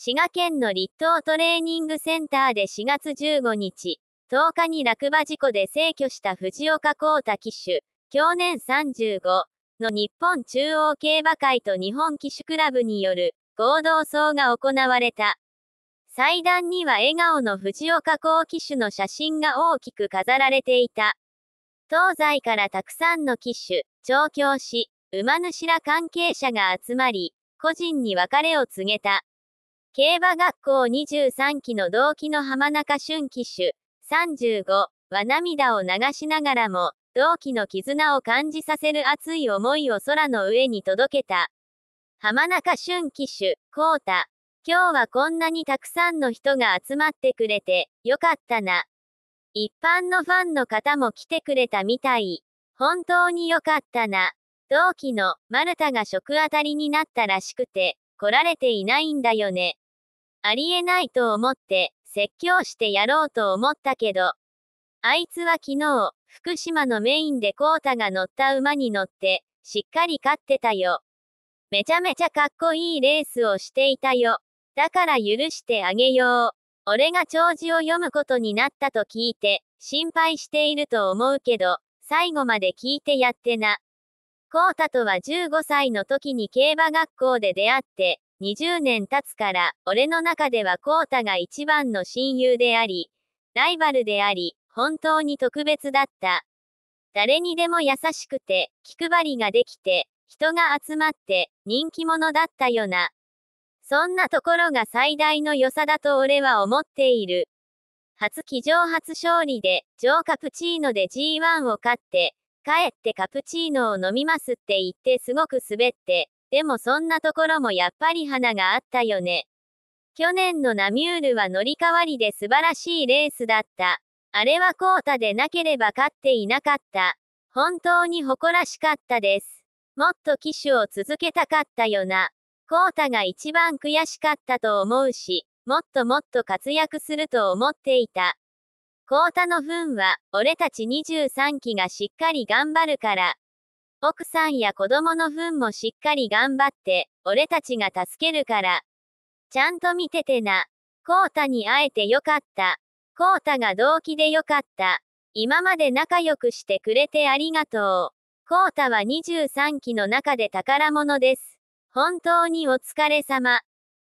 滋賀県の立東トレーニングセンターで4月15日、10日に落馬事故で逝去した藤岡幸太騎手、去年35の日本中央競馬会と日本騎手クラブによる合同葬が行われた。祭壇には笑顔の藤岡幸騎手の写真が大きく飾られていた。東西からたくさんの騎手、調教師、馬主ら関係者が集まり、個人に別れを告げた。競馬学校23期の同期の浜中俊騎手35は涙を流しながらも、同期の絆を感じさせる熱い思いを空の上に届けた。浜中俊騎手、コータ。今日はこんなにたくさんの人が集まってくれて、よかったな。一般のファンの方も来てくれたみたい。本当によかったな。同期の、マルタが食あたりになったらしくて、来られていないんだよね。ありえないと思って、説教してやろうと思ったけど、あいつは昨日、福島のメインでコータが乗った馬に乗って、しっかり勝ってたよ。めちゃめちゃかっこいいレースをしていたよ。だから許してあげよう。俺が長寿を読むことになったと聞いて、心配していると思うけど、最後まで聞いてやってな。コータとは15歳の時に競馬学校で出会って、20年経つから、俺の中ではコータが一番の親友であり、ライバルであり、本当に特別だった。誰にでも優しくて、気配りができて、人が集まって、人気者だったよな。そんなところが最大の良さだと俺は思っている。初騎乗初勝利で、ジョーカプチーノで G1 を勝って、帰ってカプチーノを飲みますって言ってすごく滑って、でもそんなところもやっぱり花があったよね。去年のナミュールは乗り代わりで素晴らしいレースだった。あれはコータでなければ勝っていなかった。本当に誇らしかったです。もっと騎手を続けたかったよな。コータが一番悔しかったと思うし、もっともっと活躍すると思っていた。コータの分は、俺たち23期がしっかり頑張るから、奥さんや子供の分もしっかり頑張って、俺たちが助けるから。ちゃんと見ててな。コータに会えてよかった。コータが動機でよかった。今まで仲良くしてくれてありがとう。コータは23期の中で宝物です。本当にお疲れ様。